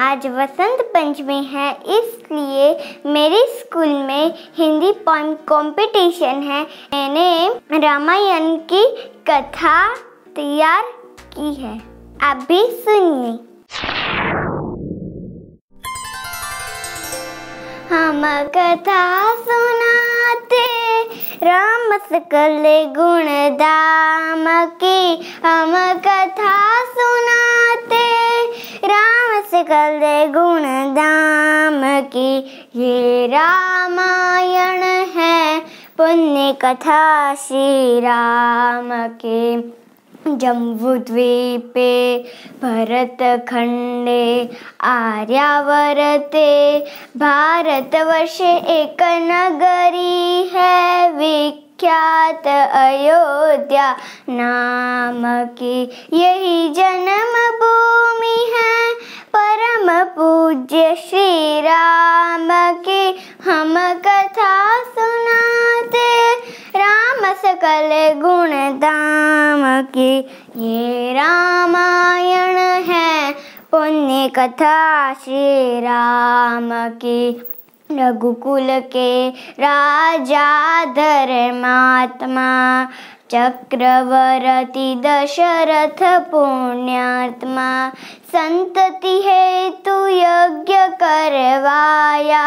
आज वसंत पंचमी है इसलिए मेरे स्कूल में हिंदी पॉइंट कंपटीशन है मैंने रामायण की कथा तैयार की है आप भी सुनिए हम कथा सुनाते राम सकल गुण दाम की हम कथा दे गुण दाम की ये रामायण है पुण्य कथा श्री राम के जम्बू भरत खंडे आर्यावरते वर्ष एक नगरी है विख्यात अयोध्या नाम की यही जन सकल गुण धाम की ये रामायण है पुण्य कथा श्री राम की रघुकुल के राजा धर्मात्मा चक्रवर्ती दशरथ पुण्यात्मा संतति है तू यज्ञ करवाया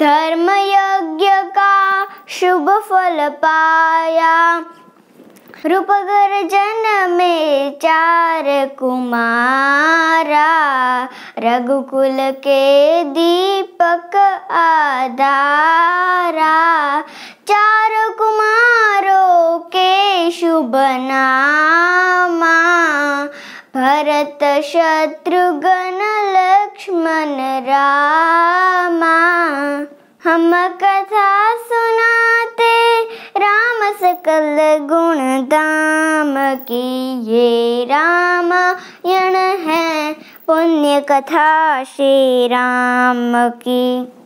धर्म यज्ञ का शुभ फल पाया रूपगर जन में चार कुमारा रघुकुल के दीपक आधारा चार कुमारों के शुभ नामा भरत शत्रुघ्न लक्ष्मण रामा हमक सकल गुण दाम की ये रामायण है पुण्य कथा श्री राम की